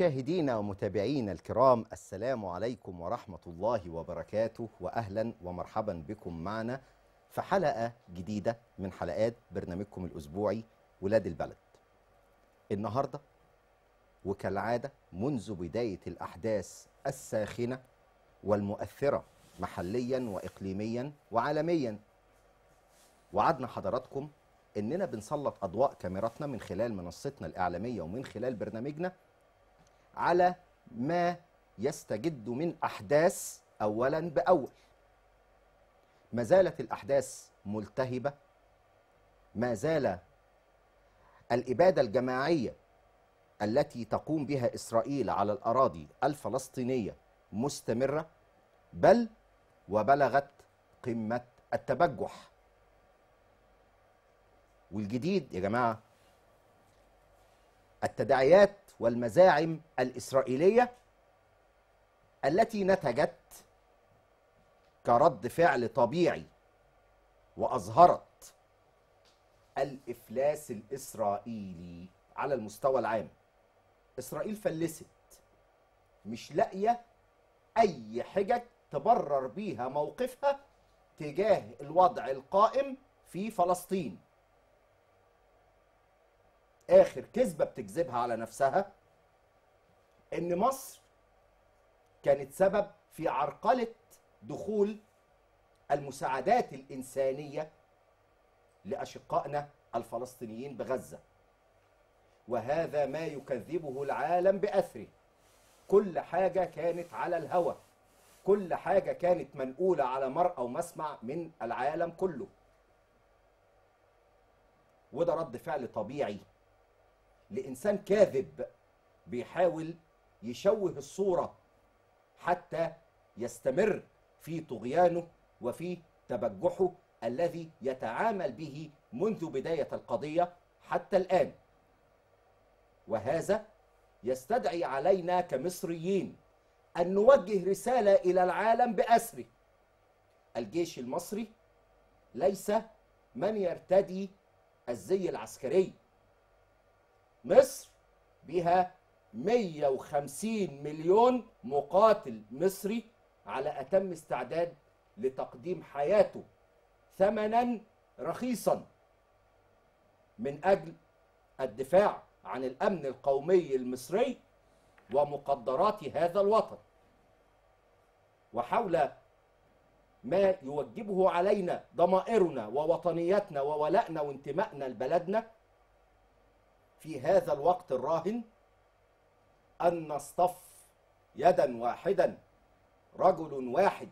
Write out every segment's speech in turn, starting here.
مشاهدينا ومتابعينا الكرام السلام عليكم ورحمة الله وبركاته وأهلا ومرحبا بكم معنا في حلقة جديدة من حلقات برنامجكم الأسبوعي ولاد البلد النهاردة وكالعادة منذ بداية الأحداث الساخنة والمؤثرة محليا وإقليميا وعالميا وعدنا حضراتكم اننا بنسلط اضواء كاميراتنا من خلال منصتنا الاعلاميه ومن خلال برنامجنا على ما يستجد من أحداث أولا بأول ما زالت الأحداث ملتهبة ما زال الإبادة الجماعية التي تقوم بها إسرائيل على الأراضي الفلسطينية مستمرة بل وبلغت قمة التبجح والجديد يا جماعة التداعيات والمزاعم الإسرائيلية التي نتجت كرد فعل طبيعي وأظهرت الإفلاس الإسرائيلي على المستوى العام إسرائيل فلست مش لاقية أي حجج تبرر بيها موقفها تجاه الوضع القائم في فلسطين اخر كذبه بتكذبها على نفسها ان مصر كانت سبب في عرقله دخول المساعدات الانسانيه لاشقائنا الفلسطينيين بغزه وهذا ما يكذبه العالم باثره كل حاجه كانت على الهوى كل حاجه كانت منقوله على مرأى ومسمع من العالم كله وده رد فعل طبيعي لإنسان كاذب بيحاول يشوه الصورة حتى يستمر في طغيانه وفي تبجحه الذي يتعامل به منذ بداية القضية حتى الآن وهذا يستدعي علينا كمصريين أن نوجه رسالة إلى العالم بأسره الجيش المصري ليس من يرتدي الزي العسكري مصر بها 150 مليون مقاتل مصري على أتم استعداد لتقديم حياته ثمنا رخيصا من أجل الدفاع عن الأمن القومي المصري ومقدرات هذا الوطن وحول ما يوجبه علينا ضمائرنا ووطنيتنا وولائنا وانتمائنا لبلدنا في هذا الوقت الراهن أن نصطف يدا واحدا رجل واحد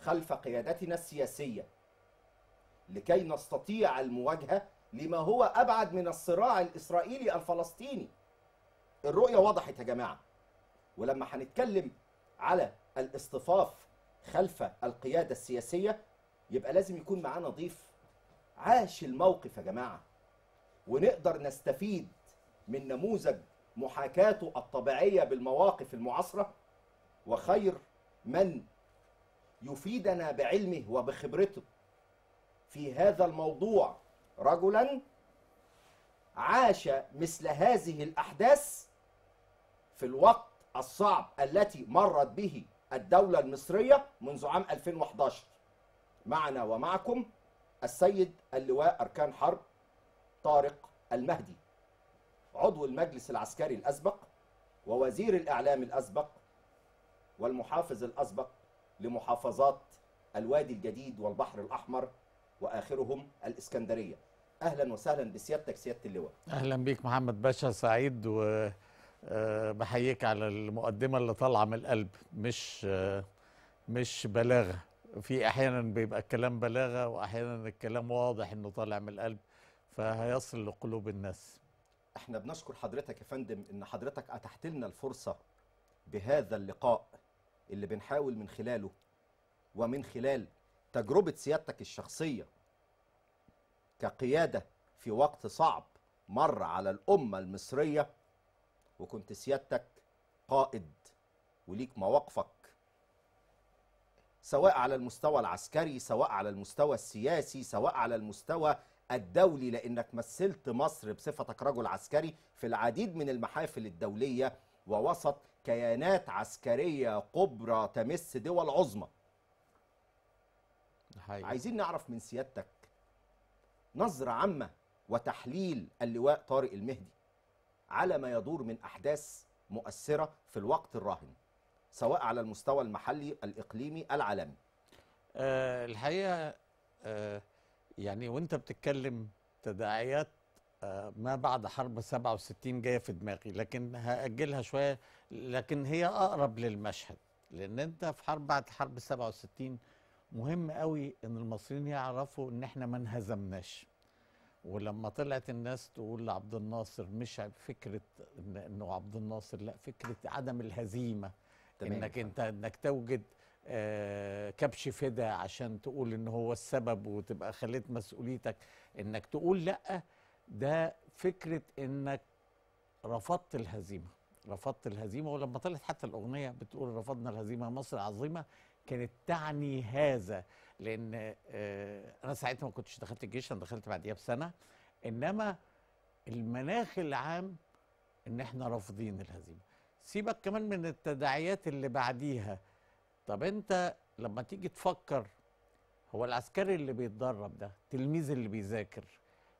خلف قيادتنا السياسية لكي نستطيع المواجهة لما هو أبعد من الصراع الإسرائيلي الفلسطيني الرؤية وضحت يا جماعة ولما هنتكلم على الاصطفاف خلف القيادة السياسية يبقى لازم يكون معانا ضيف عاش الموقف يا جماعه ونقدر نستفيد من نموذج محاكاته الطبيعية بالمواقف المعاصرة وخير من يفيدنا بعلمه وبخبرته في هذا الموضوع رجلا عاش مثل هذه الأحداث في الوقت الصعب التي مرت به الدولة المصرية منذ عام 2011 معنا ومعكم السيد اللواء أركان حرب طارق المهدي عضو المجلس العسكري الأسبق ووزير الإعلام الأسبق والمحافظ الأسبق لمحافظات الوادي الجديد والبحر الأحمر وآخرهم الإسكندرية أهلا وسهلا بسيادتك سيادة اللواء أهلا بيك محمد باشا سعيد و آه، بحييك على المقدمة اللي طالعة من القلب مش آه، مش بلاغة في أحيانا بيبقى الكلام بلاغة وأحيانا الكلام واضح إنه طالع من القلب فهيصل لقلوب الناس احنا بنشكر حضرتك يا فندم ان حضرتك اتحت لنا الفرصه بهذا اللقاء اللي بنحاول من خلاله ومن خلال تجربه سيادتك الشخصيه كقياده في وقت صعب مر على الامه المصريه وكنت سيادتك قائد وليك مواقفك سواء على المستوى العسكري سواء على المستوى السياسي سواء على المستوى الدولي لأنك مثلت مصر بصفتك رجل عسكري في العديد من المحافل الدولية ووسط كيانات عسكرية كبرى تمس دول عظمى حقيقة. عايزين نعرف من سيادتك نظرة عامة وتحليل اللواء طارق المهدي على ما يدور من أحداث مؤثرة في الوقت الراهن سواء على المستوى المحلي الإقليمي العالمي أه الحقيقة أه يعني وانت بتتكلم تداعيات آه، ما بعد حرب 67 جايه في دماغي لكن هاجلها شويه لكن هي اقرب للمشهد لان انت في حرب بعد حرب 67 مهم قوي ان المصريين يعرفوا ان احنا ما انهزمناش ولما طلعت الناس تقول لعبد الناصر مش فكره إن انه عبد الناصر لا فكره عدم الهزيمه انك انت انك توجد آه، كبش فدا عشان تقول ان هو السبب وتبقى خليت مسؤوليتك انك تقول لا ده فكره انك رفضت الهزيمه رفضت الهزيمه ولما طلعت حتى الاغنيه بتقول رفضنا الهزيمه مصر عظيمه كانت تعني هذا لان آه، انا ساعتها ما كنتش دخلت الجيش انا دخلت بعديها بسنه انما المناخ العام ان احنا رافضين الهزيمه سيبك كمان من التداعيات اللي بعديها طب انت لما تيجي تفكر هو العسكري اللي بيتدرب ده تلميذ اللي بيذاكر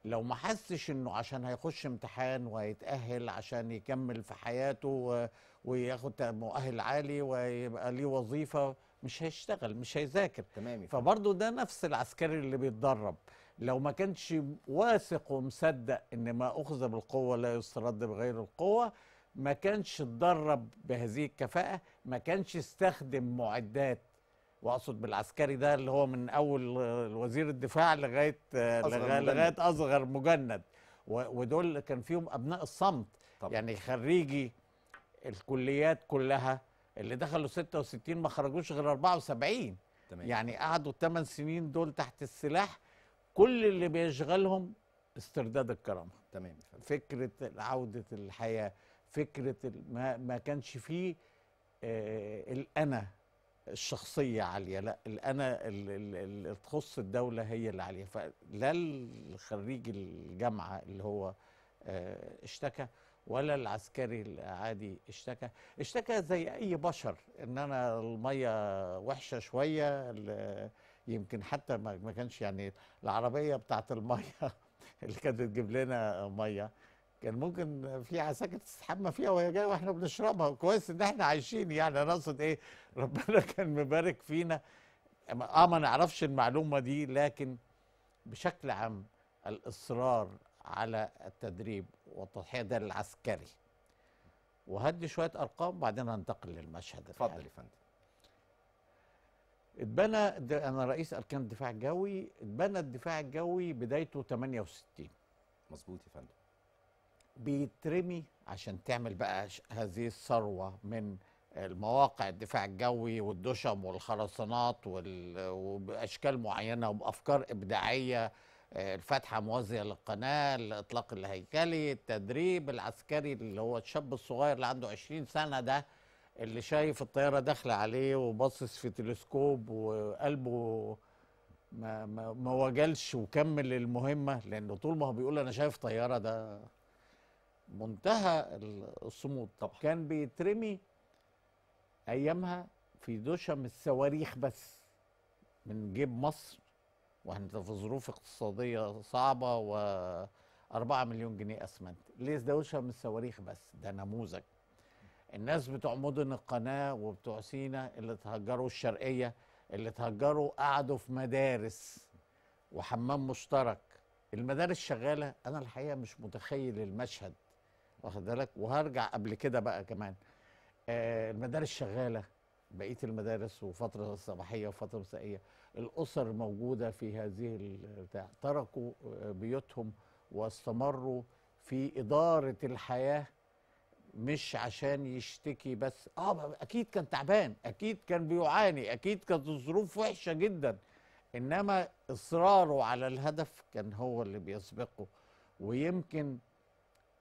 لو ما حسش انه عشان هيخش امتحان وهيتأهل عشان يكمل في حياته وياخد مؤهل عالي ويبقى ليه وظيفة مش هيشتغل مش هيذاكر تمام فبرضه ده نفس العسكري اللي بيتدرب لو ما كانش واثق ومصدق ان ما اخذ بالقوة لا يسترد بغير القوة ما كانش اتدرب بهذه الكفاءة ما كانش استخدم معدات واقصد بالعسكري ده اللي هو من اول وزير الدفاع لغايه أصغر لغايه اصغر مجند ودول كان فيهم ابناء الصمت طبعا. يعني خريجي الكليات كلها اللي دخلوا 66 ما خرجوش غير 74 تمام. يعني قعدوا 8 سنين دول تحت السلاح كل اللي بيشغلهم استرداد الكرامه تمام فكره عوده الحياه فكره ما, ما كانش فيه آه، الانا الشخصيه عاليه لا الانا اللي تخص الدوله هي اللي عاليه فلا الخريج الجامعه اللي هو آه، اشتكى ولا العسكري العادي اشتكى اشتكى زي اي بشر ان انا الميه وحشه شويه يمكن حتى ما كانش يعني العربيه بتاعت الميه اللي كانت تجيب لنا ميه كان ممكن في عساكر تستحمى فيها وهي جايه واحنا بنشربها كويس ان احنا عايشين يعني انا اقصد ايه ربنا كان مبارك فينا اه ما نعرفش المعلومه دي لكن بشكل عام الاصرار على التدريب والتضحيه ده العسكري وهدي شويه ارقام وبعدين هنتقل للمشهد اتفضل يا فندم اتبنى انا رئيس اركان الدفاع الجوي اتبنى الدفاع الجوي بدايته 68 مظبوط يا فندم بيترمي عشان تعمل بقى هذه الثروه من المواقع الدفاع الجوي والدشم والخرسانات وباشكال معينه وبافكار ابداعيه آه، الفتحه موازيه للقناه الاطلاق الهيكلي التدريب العسكري اللي هو الشاب الصغير اللي عنده 20 سنه ده اللي شايف الطياره داخله عليه وباصص في تلسكوب وقلبه ما ما, ما وجلش وكمل المهمه لانه طول ما هو بيقول انا شايف طياره ده منتهى الصمود طبعا. كان بيترمي ايامها في دوشم الصواريخ بس من جيب مصر واحنا في ظروف اقتصاديه صعبه و 4 مليون جنيه اسمنت ليه من الصواريخ بس ده نموذج الناس بتوع مدن القناه وبتوع سينا اللي تهجروا الشرقيه اللي تهجروا قعدوا في مدارس وحمام مشترك المدارس شغاله انا الحقيقه مش متخيل المشهد واخد بالك وهرجع قبل كده بقى كمان آه المدارس شغاله بقيه المدارس وفتره صباحيه وفتره مسائيه الاسر موجوده في هذه البتاع تركوا آه، بيوتهم واستمروا في اداره الحياه مش عشان يشتكي بس اه اكيد كان تعبان اكيد كان بيعاني اكيد كانت الظروف وحشه جدا انما اصراره على الهدف كان هو اللي بيسبقه ويمكن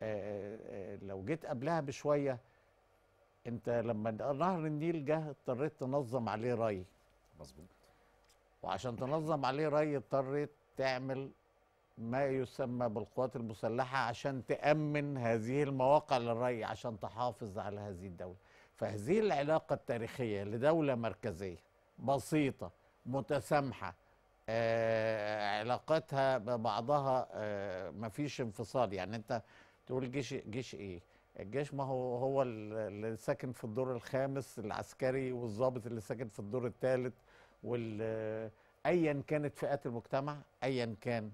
آه، آه، آه، لو جيت قبلها بشويه انت لما نهر النيل جه اضطريت تنظم عليه ري مظبوط وعشان تنظم عليه ري اضطريت تعمل ما يسمى بالقوات المسلحه عشان تامن هذه المواقع للري عشان تحافظ على هذه الدوله فهذه العلاقه التاريخيه لدوله مركزيه بسيطه متسامحه آه علاقتها ببعضها آه مفيش انفصال يعني انت تقول جيش جيش ايه الجيش ما هو هو اللي ساكن في الدور الخامس العسكري والظابط اللي ساكن في الدور الثالث وال ايا كانت فئات المجتمع ايا كان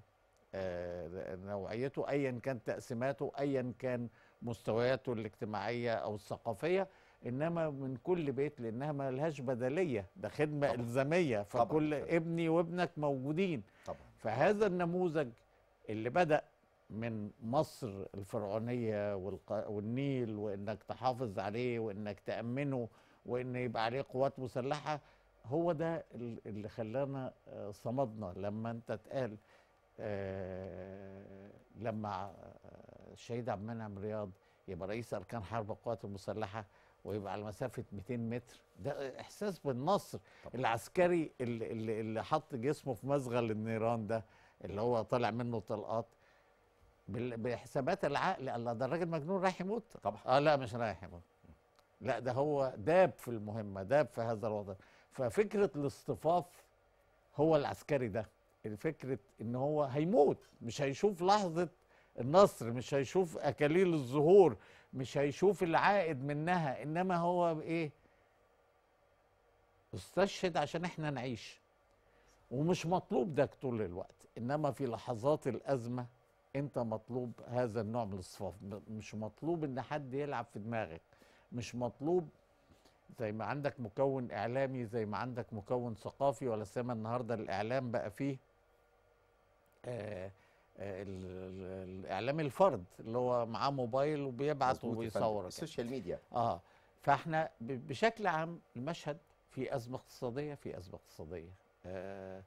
آه، نوعيته ايا كان تقسيماته ايا كان مستوياته الاجتماعيه او الثقافيه انما من كل بيت لانها ما لهاش بدليه ده خدمه طبعًا. الزاميه فكل طبعًا. ابني وابنك موجودين طبعًا. فهذا النموذج اللي بدا من مصر الفرعونية والنيل وإنك تحافظ عليه وإنك تأمنه وإن يبقى عليه قوات مسلحة هو ده اللي خلانا آه، صمدنا لما أنت تقال آه، لما آه، الشهيد عبد المنعم رياض يبقى رئيس أركان حرب القوات المسلحة ويبقى على مسافة 200 متر ده إحساس بالنصر طبعا. العسكري اللي, اللي, اللي حط جسمه في مزغل النيران ده اللي هو طالع منه طلقات بحسابات العقل الله ده الراجل مجنون رايح يموت طبعا اه لا مش رايح يموت لا ده هو داب في المهمه داب في هذا الوضع ففكره الاصطفاف هو العسكري ده فكره ان هو هيموت مش هيشوف لحظه النصر مش هيشوف اكاليل الزهور مش هيشوف العائد منها انما هو ايه استشهد عشان احنا نعيش ومش مطلوب ده طول الوقت انما في لحظات الازمه امتى مطلوب هذا النوع من الصفاف مش مطلوب ان حد يلعب في دماغك مش مطلوب زي ما عندك مكون اعلامي زي ما عندك مكون ثقافي ولا سيما النهارده الاعلام بقى فيه آآ آه، آآ آه، الاعلام الفرد اللي هو معاه موبايل وبيبعت وبيصور السوشيال ميديا اه فاحنا بشكل عام المشهد في ازمه اقتصاديه في ازمه اقتصاديه آه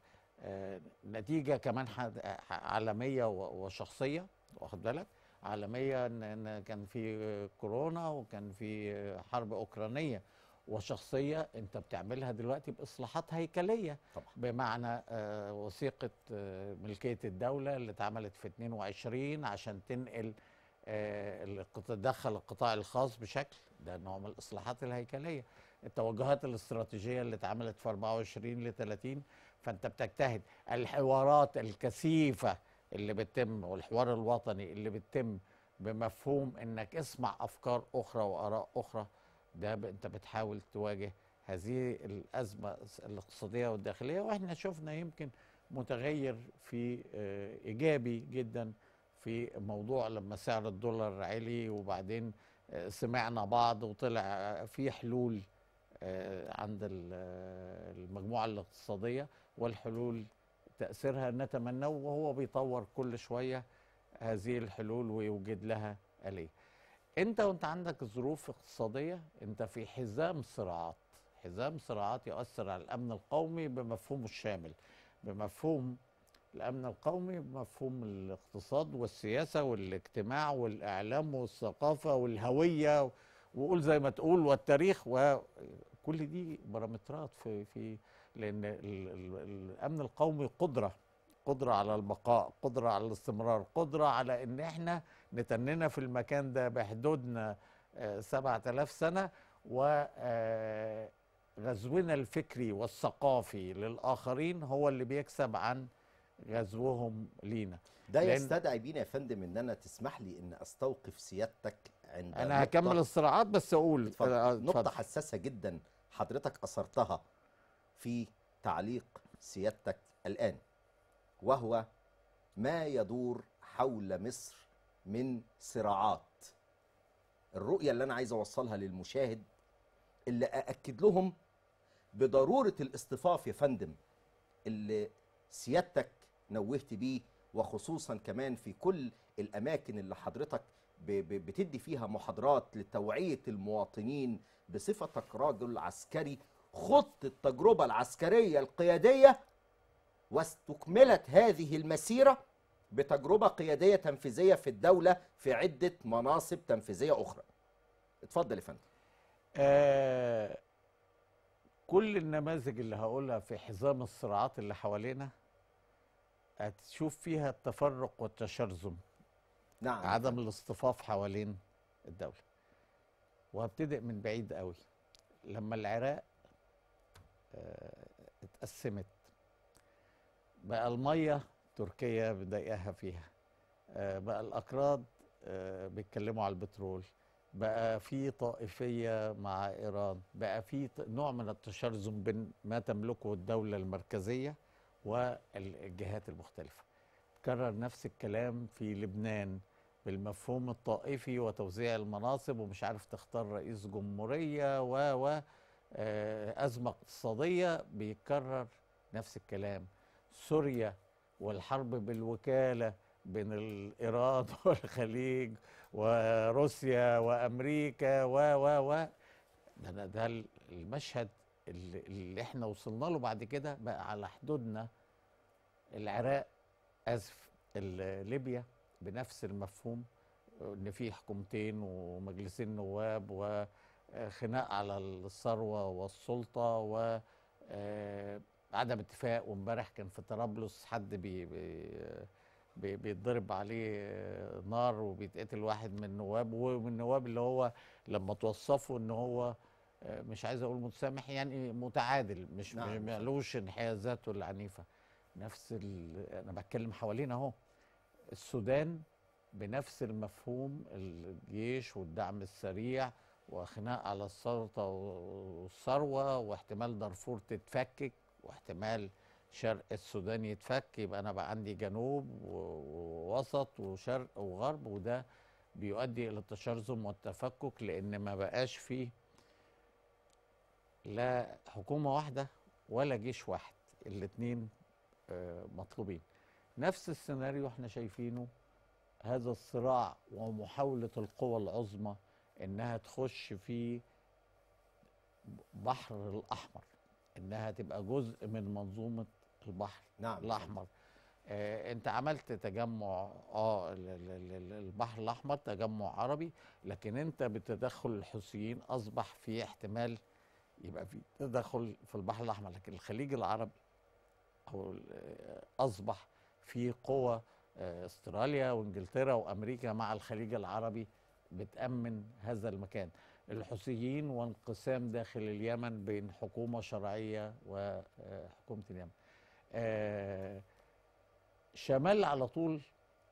آه، نتيجه كمان آه، عالميه وشخصيه واخد بالك عالميه ان كان في كورونا وكان في حرب اوكرانيه وشخصيه انت بتعملها دلوقتي باصلاحات هيكليه طبعا. بمعنى آه، وثيقه ملكيه الدوله اللي اتعملت في 22 عشان تنقل تدخل القطاع الخاص بشكل ده نوع من الاصلاحات الهيكليه التوجهات الاستراتيجيه اللي اتعملت في 24 ل 30 فانت بتجتهد الحوارات الكثيفه اللي بتتم والحوار الوطني اللي بتتم بمفهوم انك اسمع افكار اخرى واراء اخرى ده انت بتحاول تواجه هذه الازمه الاقتصاديه والداخليه واحنا شفنا يمكن متغير في آه، ايجابي جدا في موضوع لما سعر الدولار علي وبعدين آه، سمعنا بعض وطلع آه، في حلول عند المجموعه الاقتصاديه والحلول تأثيرها نتمناه وهو بيطور كل شوية هذه الحلول ويوجد لها آلية انت وانت عندك ظروف اقتصادية انت في حزام صراعات حزام صراعات يؤثر على الأمن القومي بمفهومه الشامل بمفهوم الأمن القومي بمفهوم الاقتصاد والسياسة والاجتماع والإعلام والثقافة والهوية وقول زي ما تقول والتاريخ وكل دي بارامترات في في لأن الأمن القومي قدرة قدرة على البقاء قدرة على الاستمرار قدرة على أن احنا نتننا في المكان ده بحدودنا 7000 آه، سنة وغزونا آه، الفكري والثقافي للآخرين هو اللي بيكسب عن غزوهم لينا ده يستدعي بينا يا فندم ان انا تسمح لي ان استوقف سيادتك عند انا هكمل الصراعات بس اقول آه، نقطه حساسه جدا حضرتك اثرتها في تعليق سيادتك الآن وهو ما يدور حول مصر من صراعات الرؤية اللي أنا عايز أوصلها للمشاهد اللي أأكد لهم بضرورة الاصطفاف يا فندم اللي سيادتك نوهت بيه وخصوصا كمان في كل الأماكن اللي حضرتك بتدي فيها محاضرات لتوعية المواطنين بصفتك راجل عسكري خضت التجربة العسكرية القيادية واستكملت هذه المسيرة بتجربة قيادية تنفيذية في الدولة في عدة مناصب تنفيذية أخرى اتفضل يا فندم آه كل النماذج اللي هقولها في حزام الصراعات اللي حوالينا هتشوف فيها التفرق والتشرذم نعم عدم الاصطفاف حوالين الدولة وهبتدئ من بعيد قوي لما العراق اتقسمت بقى الميه تركيا بضايقها فيها آه، بقى الاكراد آه، بيتكلموا على البترول بقى في طائفيه مع ايران بقى في نوع من التشرذم بين ما تملكه الدوله المركزيه والجهات المختلفه كرر نفس الكلام في لبنان بالمفهوم الطائفي وتوزيع المناصب ومش عارف تختار رئيس جمهوريه و و آه، أزمة اقتصادية بيتكرر نفس الكلام سوريا والحرب بالوكالة بين الإيران والخليج وروسيا وأمريكا و و و ده, ده المشهد اللي, احنا وصلنا له بعد كده بقى على حدودنا العراق أزف ليبيا بنفس المفهوم ان في حكومتين ومجلسين نواب و خناق على الثروه والسلطه و آه، عدم اتفاق وامبارح كان في طرابلس حد بي بي بيتضرب عليه آه، نار وبيتقتل واحد من النواب ومن النواب اللي هو لما توصفه ان هو آه، مش عايز اقول متسامح يعني متعادل مش نعم. مالوش انحيازاته العنيفه نفس انا بتكلم حوالينا اهو السودان بنفس المفهوم الجيش والدعم السريع وخناق على السلطة والثروة واحتمال دارفور تتفكك واحتمال شرق السودان يتفك يبقى أنا بقى عندي جنوب ووسط وشرق وغرب وده بيؤدي إلى التشرذم والتفكك لأن ما بقاش فيه لا حكومة واحدة ولا جيش واحد الاتنين آه، مطلوبين نفس السيناريو احنا شايفينه هذا الصراع ومحاولة القوى العظمى انها تخش في بحر الاحمر انها تبقى جزء من منظومه البحر نعم الاحمر آه انت عملت تجمع اه البحر الاحمر تجمع عربي لكن انت بتدخل الحوثيين اصبح في احتمال يبقى في تدخل في البحر الاحمر لكن الخليج العربي او آه، اصبح في قوى آه، استراليا وانجلترا وامريكا مع الخليج العربي بتأمن هذا المكان الحوثيين وانقسام داخل اليمن بين حكومة شرعية وحكومة اليمن آه، شمال على طول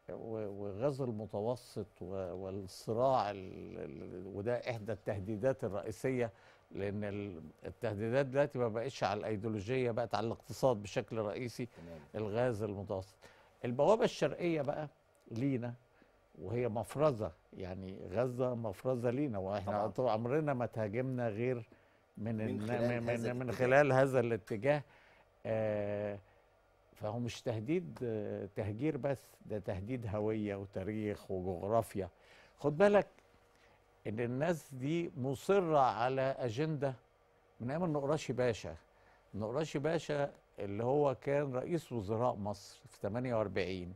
وغاز المتوسط والصراع وده إحدى التهديدات الرئيسية لأن التهديدات دلوقتي ما بقتش على الأيديولوجية بقت على الاقتصاد بشكل رئيسي الغاز المتوسط البوابة الشرقية بقى لينا وهي مفرزه يعني غزه مفرزه لينا واحنا طبعا. عمرنا ما تهاجمنا غير من من خلال, من, هذا من خلال هذا الاتجاه آه فهو مش تهديد آه تهجير بس ده تهديد هويه وتاريخ وجغرافيا خد بالك ان الناس دي مصره على اجنده من ايام النقراشي باشا النقراشي باشا اللي هو كان رئيس وزراء مصر في 48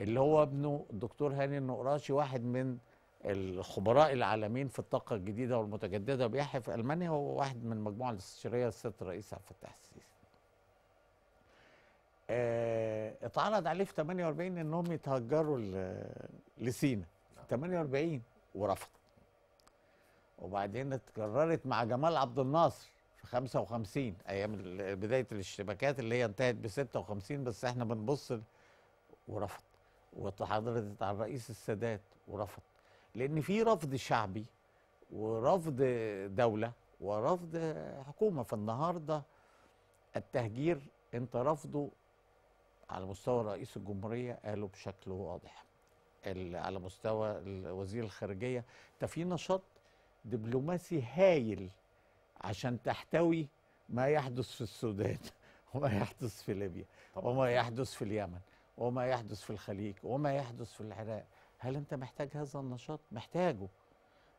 اللي هو ابنه الدكتور هاني النقراشي واحد من الخبراء العالميين في الطاقه الجديده والمتجدده بيحيى في المانيا هو واحد من المجموعه الاستشاريه الست الرئيس عبد الفتاح السيسي. اه اتعرض عليه في 48 انهم يتهجروا لسينا 48 ورفض. وبعدين اتكررت مع جمال عبد الناصر في 55 ايام بدايه الاشتباكات اللي هي انتهت ب 56 بس احنا بنبص ورفض. وتحضرت على الرئيس السادات ورفض لان في رفض شعبي ورفض دوله ورفض حكومه فالنهارده التهجير انت رفضه على مستوى رئيس الجمهوريه قاله بشكل واضح على مستوى وزير الخارجيه انت في نشاط دبلوماسي هايل عشان تحتوي ما يحدث في السودان وما يحدث في ليبيا وما يحدث في اليمن وما يحدث في الخليج وما يحدث في العراق هل انت محتاج هذا النشاط محتاجه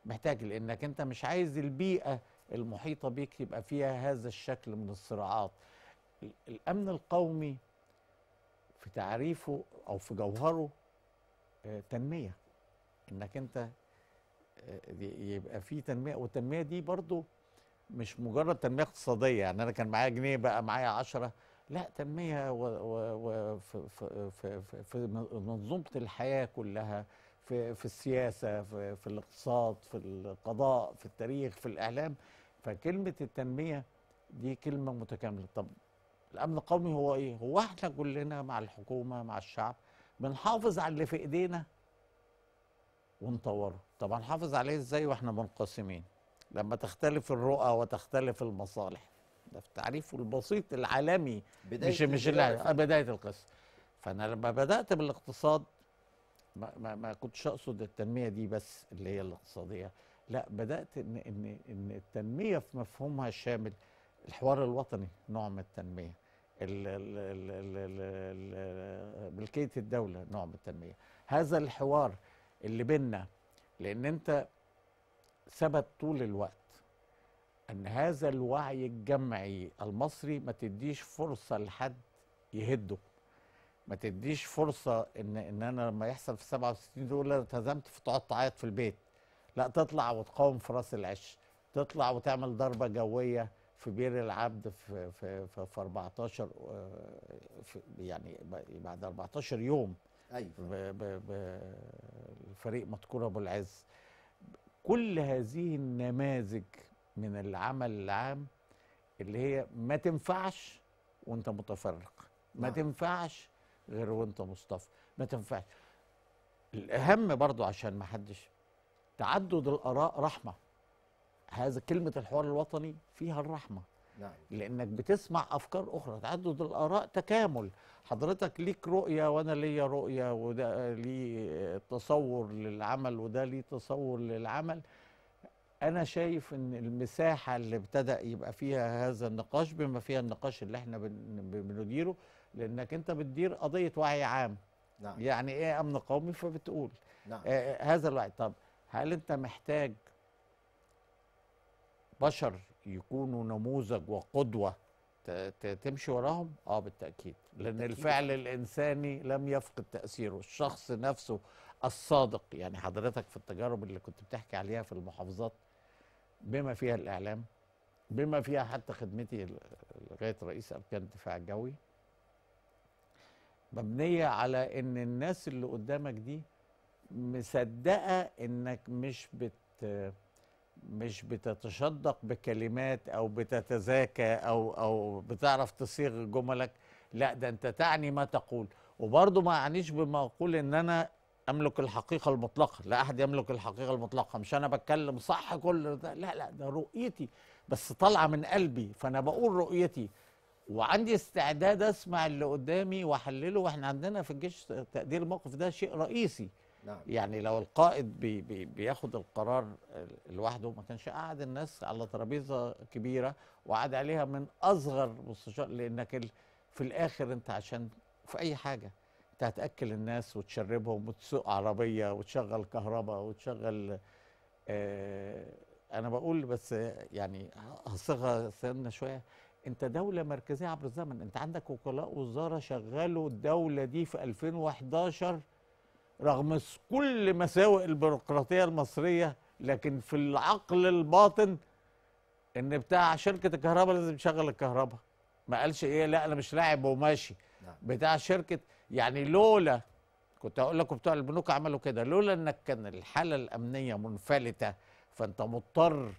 محتاج لانك انت مش عايز البيئه المحيطه بيك يبقى فيها هذا الشكل من الصراعات الامن القومي في تعريفه او في جوهره آه، تنميه انك انت آه، يبقى في تنميه والتنميه دي برضو مش مجرد تنميه اقتصاديه يعني انا كان معايا جنيه بقى معايا عشرة لا تنمية في منظومة الحياة كلها في, في السياسة في, في الاقتصاد في القضاء في التاريخ في الإعلام فكلمة التنمية دي كلمة متكاملة طب الأمن القومي هو إيه؟ هو إحنا كلنا مع الحكومة مع الشعب بنحافظ على اللي في إيدينا ونطوره طب هنحافظ عليه إزاي وإحنا منقسمين لما تختلف الرؤى وتختلف المصالح ده في تعريفه البسيط العالمي بداية مش مش بداية, آه، بداية القصه فانا لما بدات بالاقتصاد ما, ما, ما كنتش اقصد التنميه دي بس اللي هي الاقتصاديه لا بدات ان ان ان التنميه في مفهومها الشامل الحوار الوطني نوع من التنميه ملكيه الدوله نوع من التنميه هذا الحوار اللي بيننا لان انت ثبت طول الوقت ان هذا الوعي الجمعي المصري ما تديش فرصه لحد يهده ما تديش فرصه ان ان انا لما يحصل في 67 دول انا التزمت فتقعد تعيط في البيت لا تطلع وتقاوم في راس العش تطلع وتعمل ضربه جويه في بير العبد في في في, في 14 آه، في يعني بعد 14 يوم ايوه الفريق مذكور ابو العز كل هذه النماذج من العمل العام اللي هي ما تنفعش وانت متفرق ما آه. تنفعش غير وانت مصطفى ما تنفعش الاهم برضو عشان ما حدش تعدد الاراء رحمه هذا كلمه الحوار الوطني فيها الرحمه نعم. لانك بتسمع افكار اخرى تعدد الاراء تكامل حضرتك ليك رؤيه وانا ليا رؤيه وده لي تصور للعمل وده لي تصور للعمل انا شايف ان المساحه اللي ابتدا يبقى فيها هذا النقاش بما فيها النقاش اللي احنا بنديره لانك انت بتدير قضيه وعي عام نعم. يعني ايه امن قومي فبتقول نعم. آه, آه، هذا الوعي طب هل انت محتاج بشر يكونوا نموذج وقدوه تمشي وراهم اه بالتاكيد لان بالتأكيد. الفعل الانساني لم يفقد تاثيره الشخص نفسه الصادق يعني حضرتك في التجارب اللي كنت بتحكي عليها في المحافظات بما فيها الاعلام بما فيها حتى خدمتي لغايه رئيس اركان الدفاع الجوي مبنيه على ان الناس اللي قدامك دي مصدقه انك مش بت مش بتتشدق بكلمات او بتتزاكى او او بتعرف تصيغ جملك لا ده انت تعني ما تقول وبرضه ما اعنيش بما اقول ان انا املك الحقيقه المطلقه لا احد يملك الحقيقه المطلقه مش انا بتكلم صح كل ده لا لا ده رؤيتي بس طالعه من قلبي فانا بقول رؤيتي وعندي استعداد اسمع اللي قدامي واحلله واحنا عندنا في الجيش تقدير الموقف ده شيء رئيسي نعم. يعني لو القائد بي بي بياخد القرار لوحده ما كانش قعد الناس على ترابيزه كبيره وقعد عليها من اصغر مستشار لانك في الاخر انت عشان في اي حاجه تأكل الناس وتشربهم وتسوق عربيه وتشغل كهرباء وتشغل آه انا بقول بس يعني هصغها سنه شويه انت دولة مركزية عبر الزمن انت عندك وكلاء وزارة شغلوا الدولة دي في 2011 رغم كل مساوئ البيروقراطية المصرية لكن في العقل الباطن ان بتاع شركة الكهرباء لازم يشغل الكهرباء ما قالش ايه لا انا مش لاعب وماشي نعم. بتاع شركة يعني لولا كنت هقول لكم بتوع البنوك عملوا كده لولا انك كان الحاله الامنيه منفلته فانت مضطر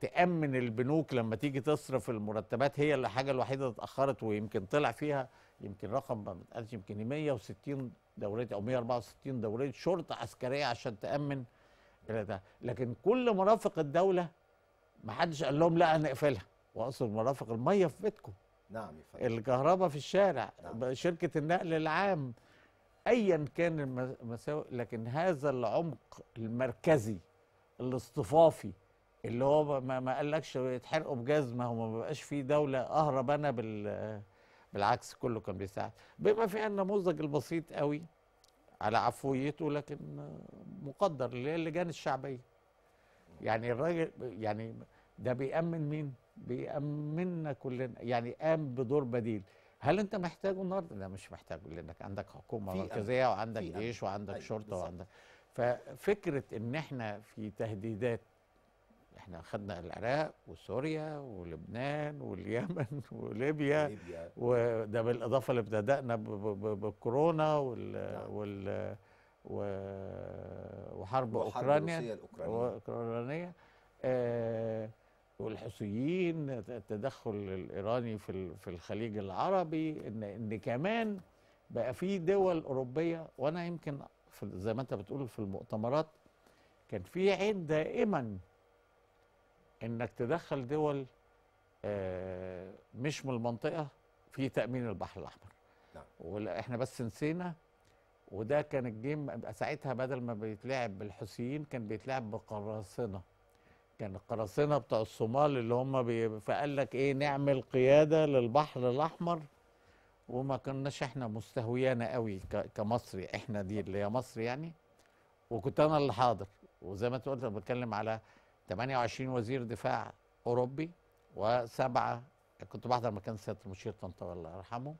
تامن البنوك لما تيجي تصرف المرتبات هي اللي حاجه الوحيده اللي اتاخرت ويمكن طلع فيها يمكن رقم ما بتقالش يمكن 160 دوريه او 164 دوريه شرطه عسكريه عشان تامن ده لكن كل مرافق الدوله ما حدش قال لهم لا هنقفلها واصل مرافق الميه في بيتكم نعم الكهرباء في الشارع نعم. شركة النقل العام أيا كان المساوئ لكن هذا العمق المركزي الاصطفافي اللي هو ما, ما قالكش يتحرقوا بجاز ما هو ما بقاش في دولة أهرب أنا بال بالعكس كله كان بيساعد بما فيها النموذج البسيط قوي على عفويته لكن مقدر اللي هي اللجان الشعبيه يعني الراجل يعني ده بيأمن مين؟ بيأمننا كلنا يعني قام بدور بديل هل انت محتاجه النهارده؟ لا مش محتاجه لانك عندك حكومه مركزيه وعندك جيش وعندك أيوة، شرطه وعندك ففكره ان احنا في تهديدات احنا خدنا العراق وسوريا ولبنان واليمن وليبيا وده بالاضافه اللي ابتدانا بالكورونا وال, نعم. وال وحرب, وحرب روسيا الاوكرانيه, الأوكرانية. آه، والحوثيين التدخل الايراني في في الخليج العربي ان ان كمان بقى في دول اوروبيه وانا يمكن زي ما انت بتقول في المؤتمرات كان في عيد دائما انك تدخل دول آه، مش من المنطقه في تامين البحر الاحمر نعم احنا بس نسينا وده كان الجيم ساعتها بدل ما بيتلعب بالحوثيين كان بيتلعب بقراصنه كان القراصنه بتاع الصومال اللي هم بي... فقال لك ايه نعمل قياده للبحر الاحمر وما كناش احنا مستهويانا قوي ك... كمصري احنا دي اللي هي مصر يعني وكنت انا اللي حاضر وزي ما انت قلت انا بتكلم على 28 وزير دفاع اوروبي وسبعه كنت بحضر مكان سياده المشير طنطاوي الله يرحمه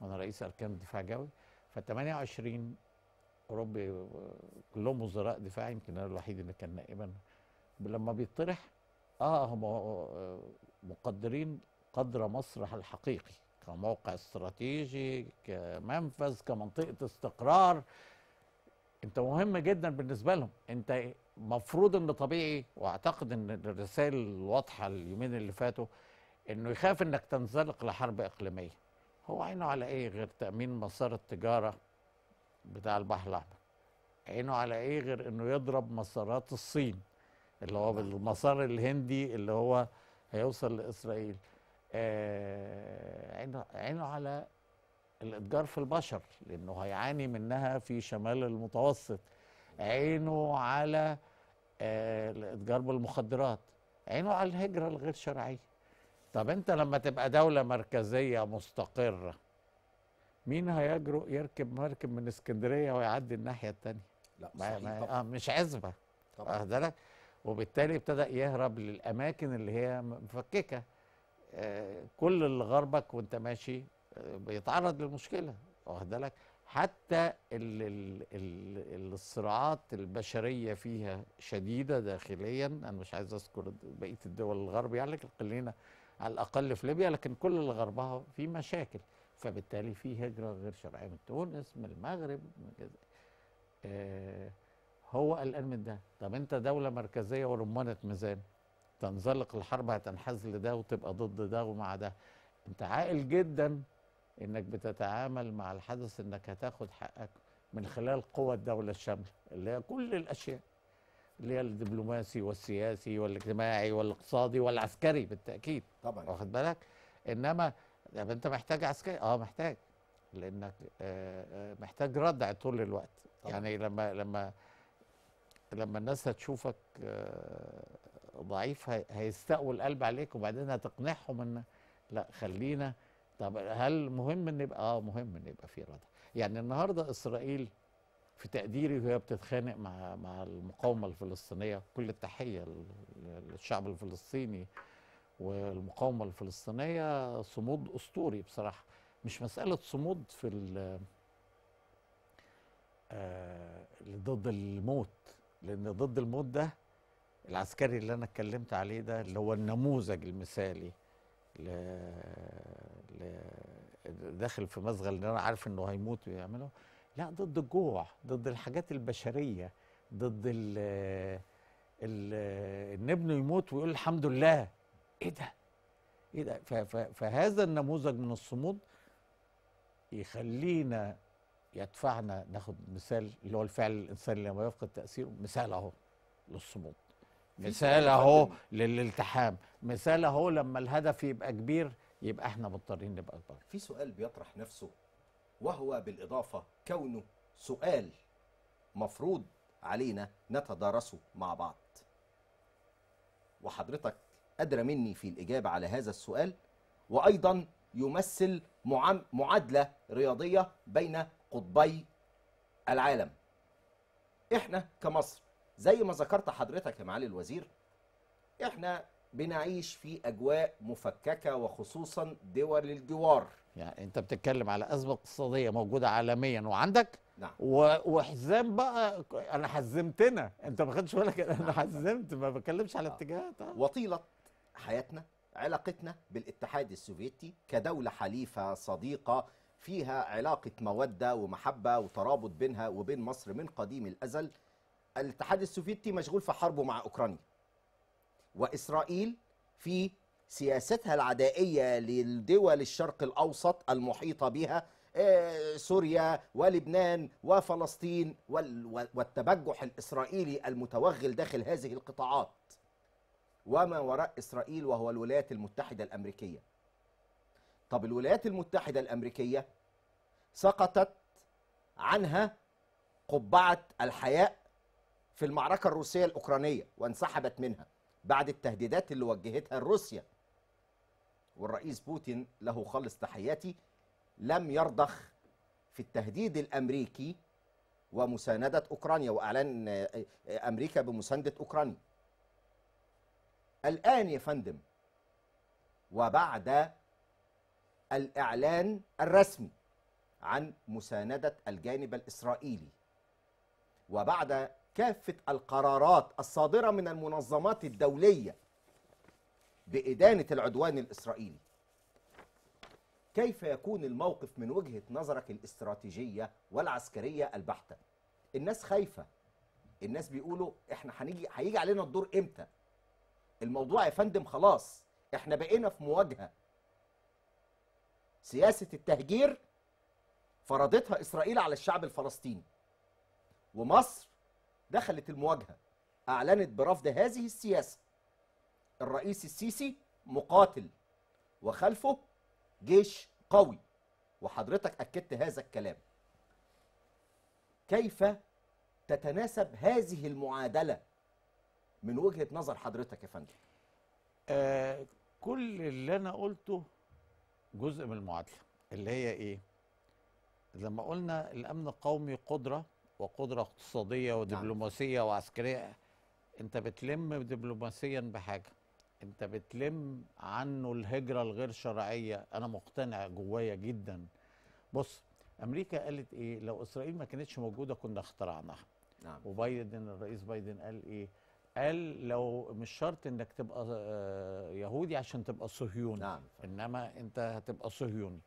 وانا رئيس اركان الدفاع الجوي ف 28 اوروبي كلهم وزراء دفاع يمكن انا الوحيد اللي كان نائبا لما بيطرح اه هم آه، آه، مقدرين قدر مصر الحقيقي كموقع استراتيجي كمنفذ كمنطقه استقرار انت مهم جدا بالنسبه لهم انت مفروض ان طبيعي واعتقد ان الرساله الواضحه اليومين اللي فاتوا انه يخاف انك تنزلق لحرب اقليميه هو عينه على ايه غير تامين مسار التجاره بتاع البحر الاحمر عينه على ايه غير انه يضرب مسارات الصين اللي هو بالمسار الهندي اللي هو هيوصل لاسرائيل آه، عينه عينه على الاتجار في البشر لانه هيعاني منها في شمال المتوسط عينه على آه، الاتجار بالمخدرات عينه على الهجره الغير شرعيه طب انت لما تبقى دوله مركزيه مستقره مين هيجرؤ يركب مركب من اسكندريه ويعدي الناحيه الثانيه لا ما ما آه مش عزبه واخد بالك وبالتالي ابتدى يهرب للأماكن اللي هي مفككة آه، كل اللي غربك وانت ماشي آه، بيتعرض للمشكلة واخد بالك حتى الصراعات البشرية فيها شديدة داخليا أنا مش عايز أذكر بقية الدول الغرب يعني لكن خلينا على الأقل في ليبيا لكن كل اللي غربها في مشاكل فبالتالي في هجرة غير شرعية من تونس من المغرب من كذا آه هو قلقان من ده طب انت دولة مركزية ورمانة ميزان تنزلق الحرب هتنحاز لده وتبقى ضد ده ومع ده انت عاقل جدا انك بتتعامل مع الحدث انك هتاخد حقك من خلال قوى الدولة الشاملة اللي هي كل الاشياء اللي هي الدبلوماسي والسياسي والاجتماعي والاقتصادي والعسكري بالتاكيد طبعا واخد بالك انما طب انت محتاج عسكري اه محتاج لانك آه، آه، محتاج ردع طول الوقت طبعا. يعني لما لما لما الناس هتشوفك آه، ضعيف هيستقوى القلب عليك وبعدين هتقنعهم ان لا خلينا طب هل مهم ان يبقى اه مهم ان يبقى في رضا يعني النهارده اسرائيل في تقديري وهي بتتخانق مع مع المقاومه الفلسطينيه كل التحيه للشعب الفلسطيني والمقاومه الفلسطينيه صمود اسطوري بصراحه مش مساله صمود في آه ضد الموت لان ضد الموت ده العسكري اللي انا اتكلمت عليه ده اللي هو النموذج المثالي ل... ل... داخل في مزغل اللي انا عارف انه هيموت ويعمله لا ضد الجوع ضد الحاجات البشريه ضد ال ال ان ابنه يموت ويقول الحمد لله ايه ده؟ ايه ده؟ فهذا النموذج من الصمود يخلينا يدفعنا ناخد مثال اللي هو الفعل الانساني لما يفقد تاثيره مثال اهو للصمود مثال اهو للالتحام مثال اهو لما الهدف يبقى كبير يبقى احنا مضطرين نبقى اكبر في سؤال بيطرح نفسه وهو بالاضافه كونه سؤال مفروض علينا نتدارسه مع بعض وحضرتك ادرى مني في الاجابه على هذا السؤال وايضا يمثل معادله رياضيه بين قطبي العالم احنا كمصر زي ما ذكرت حضرتك يا معالي الوزير احنا بنعيش في اجواء مفككه وخصوصا دول الجوار يعني انت بتتكلم على ازمه اقتصاديه موجوده عالميا وعندك نعم وحزام بقى انا حزمتنا انت ما خدتش بالك انا نعم. حزمت ما بتكلمش على آه. اتجاهات آه. وطيله حياتنا علاقتنا بالاتحاد السوفيتي كدوله حليفه صديقه فيها علاقة مودة ومحبة وترابط بينها وبين مصر من قديم الأزل الاتحاد السوفيتي مشغول في حربه مع أوكرانيا وإسرائيل في سياستها العدائية للدول الشرق الأوسط المحيطة بها آه، سوريا ولبنان وفلسطين والتبجح الإسرائيلي المتوغل داخل هذه القطاعات وما وراء إسرائيل وهو الولايات المتحدة الأمريكية طب الولايات المتحدة الأمريكية سقطت عنها قبعة الحياء في المعركة الروسية الأوكرانية وانسحبت منها بعد التهديدات اللي وجهتها روسيا والرئيس بوتين له خالص تحياتي لم يرضخ في التهديد الأمريكي ومساندة أوكرانيا وإعلان آه، أمريكا بمساندة أوكرانيا الآن يا فندم وبعد الإعلان الرسمي عن مساندة الجانب الإسرائيلي وبعد كافة القرارات الصادرة من المنظمات الدولية بإدانة العدوان الإسرائيلي كيف يكون الموقف من وجهة نظرك الاستراتيجية والعسكرية البحتة الناس خايفة الناس بيقولوا احنا هنيجي هيجي علينا الدور امتى الموضوع يا فندم خلاص احنا بقينا في مواجهة سياسة التهجير فرضتها إسرائيل على الشعب الفلسطيني ومصر دخلت المواجهة أعلنت برفض هذه السياسة الرئيس السيسي مقاتل وخلفه جيش قوي وحضرتك أكدت هذا الكلام كيف تتناسب هذه المعادلة من وجهة نظر حضرتك يا فندم آه كل اللي أنا قلته جزء من المعادله اللي هي ايه؟ لما قلنا الامن القومي قدره وقدره اقتصاديه نعم. ودبلوماسيه نعم. وعسكريه انت بتلم دبلوماسيا بحاجه انت بتلم عنه الهجره الغير شرعيه انا مقتنع جوايا جدا بص امريكا قالت ايه لو اسرائيل ما كانتش موجوده كنا اخترعناها نعم. وبايدن الرئيس بايدن قال ايه قال لو مش شرط انك تبقى آه، يهودي عشان تبقى صهيوني نعم. انما انت هتبقى صهيوني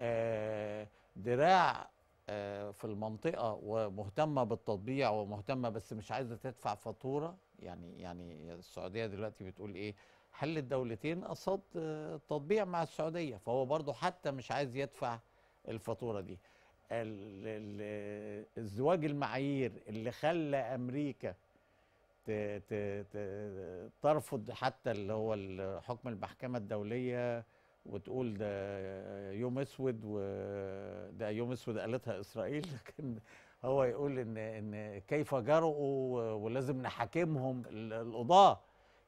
آه، دراع آه، في المنطقه ومهتمه بالتطبيع ومهتمه بس مش عايزه تدفع فاتوره يعني يعني السعوديه دلوقتي بتقول ايه حل الدولتين قصاد التطبيع مع السعوديه فهو برضه حتى مش عايز يدفع الفاتوره دي الزواج المعايير اللي خلى امريكا ترفض حتى اللي هو حكم المحكمه الدوليه وتقول ده يوم اسود وده يوم اسود قالتها اسرائيل لكن هو يقول ان ان كيف جرؤوا ولازم نحاكمهم القضاه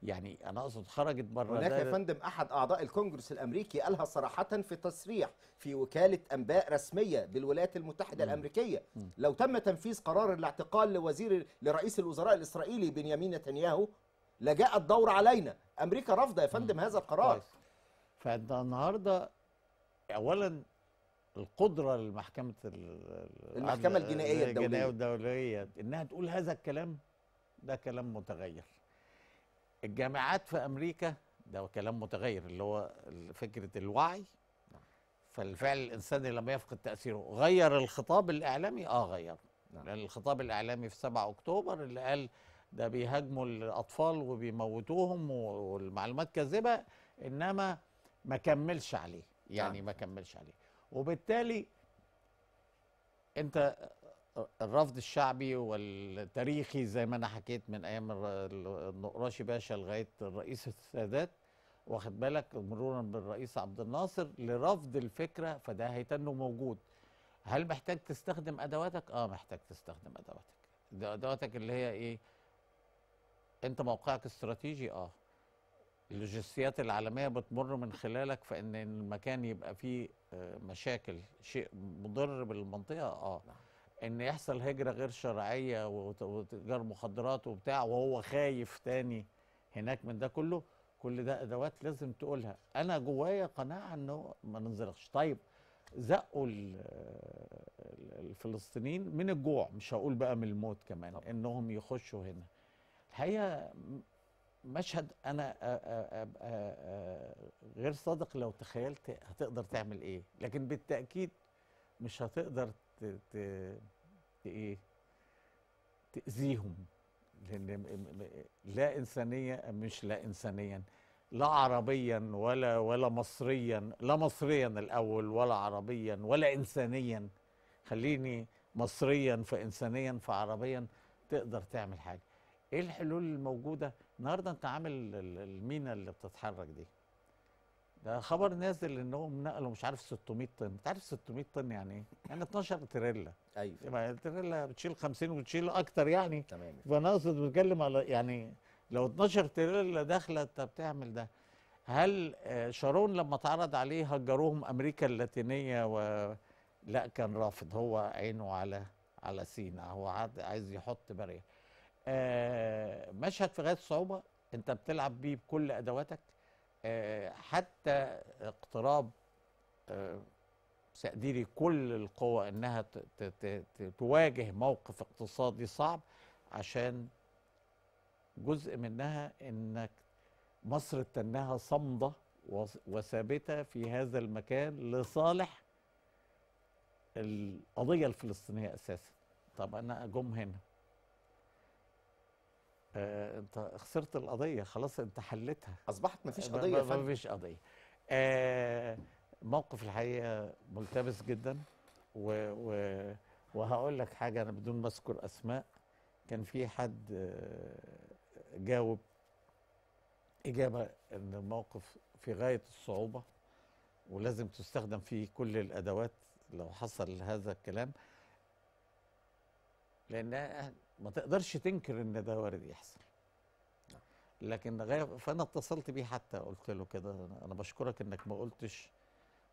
يعني انا اقصد خرجت بره هناك يا فندم احد اعضاء الكونجرس الامريكي قالها صراحه في تصريح في وكاله انباء رسميه بالولايات المتحده الامريكيه لو تم تنفيذ قرار الاعتقال لوزير لرئيس الوزراء الاسرائيلي بنيامين نتنياهو لجاء الدور علينا امريكا رافضه يا فندم هذا القرار فده النهارده اولا القدره لمحكمه المحكمه الجنائيه الدوليه الجنائيه الدوليه انها تقول هذا الكلام ده كلام متغير الجامعات في امريكا ده كلام متغير اللي هو فكره الوعي فالفعل الانساني لم يفقد تاثيره غير الخطاب الاعلامي اه غيره نعم. لان الخطاب الاعلامي في 7 اكتوبر اللي قال ده بيهاجموا الاطفال وبيموتوهم والمعلومات كاذبه انما ما كملش عليه يعني نعم. ما كملش عليه وبالتالي انت الرفض الشعبي والتاريخي زي ما انا حكيت من ايام النقراشي باشا لغايه الرئيس السادات واخد بالك مرورا بالرئيس عبد الناصر لرفض الفكره فده هيتنه موجود هل محتاج تستخدم ادواتك اه محتاج تستخدم ادواتك ده ادواتك اللي هي ايه انت موقعك استراتيجي اه اللوجستيات العالميه بتمر من خلالك فان المكان يبقى فيه آه، مشاكل شيء مضر بالمنطقه اه نعم. ان يحصل هجره غير شرعيه وتجار مخدرات وبتاع وهو خايف تاني هناك من ده كله كل ده ادوات لازم تقولها انا جوايا قناعه انه ما ننزلقش طيب زقوا الفلسطينيين من الجوع مش هقول بقى من الموت كمان طبعا. انهم يخشوا هنا الحقيقه مشهد انا أبقى أبقى غير صادق لو تخيلت هتقدر تعمل ايه لكن بالتاكيد مش هتقدر ايه تاذيهم لان لا انسانيه مش لا انسانيا لا عربيا ولا ولا مصريا لا مصريا الاول ولا عربيا ولا انسانيا خليني مصريا فانسانيا فعربيا تقدر تعمل حاجه ايه الحلول الموجوده النهارده انت عامل المينا اللي بتتحرك دي ده خبر نازل انهم نقلوا مش عارف 600 طن انت عارف 600 طن يعني ايه يعني 12 تريلا ايوه يبقى التريلا بتشيل 50 وبتشيل اكتر يعني تمام فانا اقصد بتكلم على يعني لو 12 تريلا داخله انت بتعمل ده هل آه، شارون لما اتعرض عليه هجروهم امريكا اللاتينيه و لا كان رافض هو عينه على على سينا هو عايز يحط بريه آه، مشهد في غايه الصعوبه انت بتلعب بيه بكل ادواتك حتى اقتراب تقديري آه، كل القوى انها تواجه موقف اقتصادي صعب عشان جزء منها انك مصر تنها صامده وثابته في هذا المكان لصالح القضيه الفلسطينيه اساسا طب انا اجوم هنا آه انت خسرت القضيه خلاص انت حلتها اصبحت مفيش قضيه ما مفيش قضيه آه موقف الحقيقه ملتبس جدا و, و وهقول لك حاجه انا بدون ما اذكر اسماء كان في حد آه، جاوب اجابه ان الموقف في غايه الصعوبه ولازم تستخدم فيه كل الادوات لو حصل هذا الكلام لان ما تقدرش تنكر ان ده وارد يحصل لكن غير فانا اتصلت بيه حتى قلت له كده انا بشكرك انك ما قلتش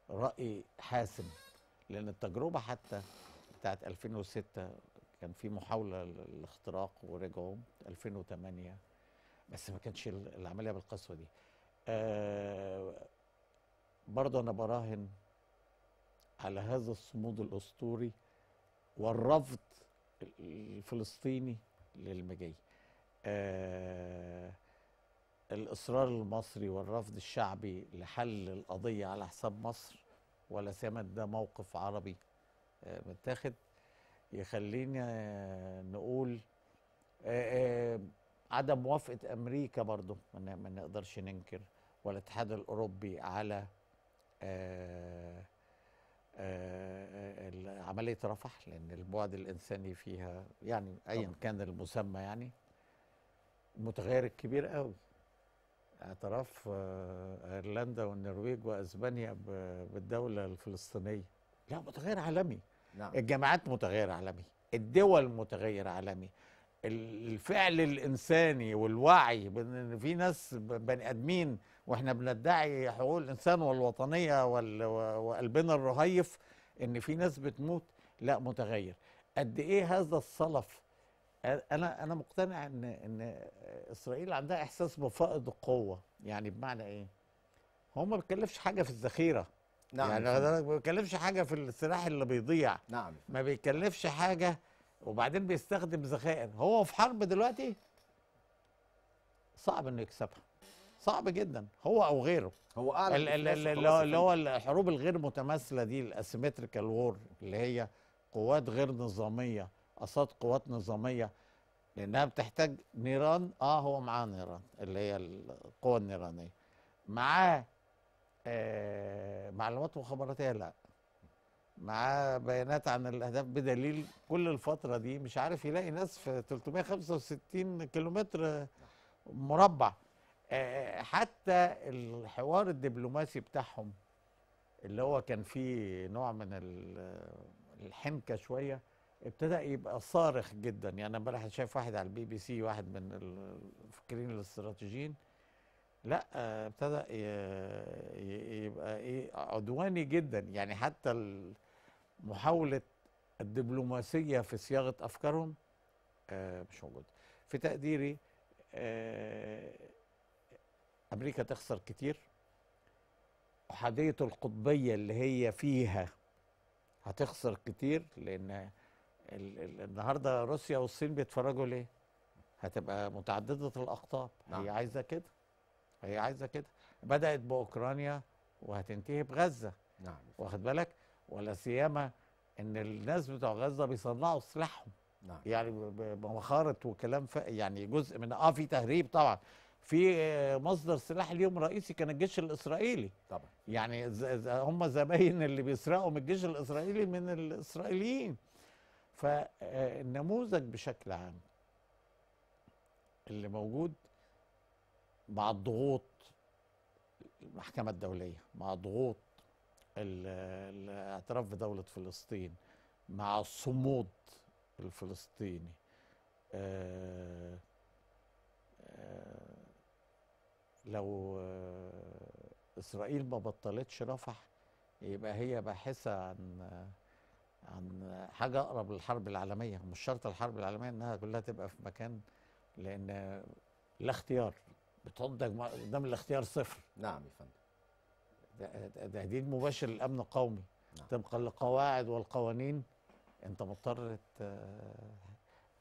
راي حاسم لان التجربه حتى بتاعت 2006 كان في محاوله للاختراق ورجعوا 2008 بس ما كانش العمليه بالقسوه دي آه برضه انا براهن على هذا الصمود الاسطوري والرفض الفلسطيني للمجاي آه الإصرار المصري والرفض الشعبي لحل القضية على حساب مصر ولا سيما ده موقف عربي آه متاخد يخلينا آه نقول آه، آه، عدم موافقة أمريكا برضه ما نقدرش ننكر والاتحاد الأوروبي على آه آه، آه، عملية رفح لأن البعد الإنساني فيها يعني أيا كان المسمى يعني متغير كبير قوي اعتراف آه، ايرلندا والنرويج واسبانيا بالدوله الفلسطينيه لا متغير عالمي نعم. الجامعات متغير عالمي الدول متغير عالمي الفعل الانساني والوعي بان في ناس بني ادمين واحنا بندعي حقوق الانسان والوطنيه وقلبنا الرهيف ان في ناس بتموت لا متغير قد ايه هذا الصلف انا انا مقتنع ان ان اسرائيل عندها احساس بفائض القوه يعني بمعنى ايه هو ما بيتكلفش حاجه في الذخيره نعم يعني ما بيكلفش حاجه في السلاح اللي بيضيع نعم ما بيكلفش حاجه وبعدين بيستخدم ذخائر هو في حرب دلوقتي صعب انه يكسبها صعب جدا هو او غيره هو اعلى اللي هو الحروب الغير متماثله دي الاسيمتريكال وور اللي هي قوات غير نظاميه قصاد قوات نظاميه لانها بتحتاج نيران اه هو معاه نيران اللي هي القوه النيرانيه معاه آه معلومات مخابراتيه لا معاه بيانات عن الاهداف بدليل كل الفتره دي مش عارف يلاقي ناس في 365 كيلومتر مربع آه، آه، حتى الحوار الدبلوماسي بتاعهم اللي هو كان فيه نوع من الحنكه شويه ابتدى يبقى صارخ جدا يعني انا امبارح شايف واحد على البي بي سي واحد من المفكرين الاستراتيجيين لا آه، ابتدى يبقى ايه عدواني جدا يعني حتى ال محاوله الدبلوماسيه في صياغه افكارهم آه، مش موجوده في تقديري آه، امريكا تخسر كتير احاديه القطبيه اللي هي فيها هتخسر كتير لان النهارده روسيا والصين بيتفرجوا ليه؟ هتبقى متعدده الاقطاب نعم. هي عايزه كده هي عايزه كده بدات باوكرانيا وهتنتهي بغزه نعم واخد بالك؟ ولا سيما ان الناس بتوع غزه بيصنعوا سلاحهم نعم. يعني بمخارط وكلام يعني جزء من اه في تهريب طبعا في آه، مصدر سلاح اليوم رئيسي كان الجيش الاسرائيلي طبعا يعني هم زباين اللي بيسرقوا من الجيش الاسرائيلي من الاسرائيليين فالنموذج آه، بشكل عام اللي موجود مع الضغوط المحكمه الدوليه مع ضغوط الاعتراف بدولة فلسطين مع الصمود الفلسطيني آه، آه، لو آه، إسرائيل ما بطلتش رفح يبقى هي باحثة عن عن حاجة أقرب للحرب العالمية مش شرط الحرب العالمية إنها كلها تبقى في مكان لأن لا اختيار بتحط قدام الاختيار صفر نعم يا فندم تهديد مباشر للامن القومي نعم. طبقا للقواعد والقوانين انت مضطر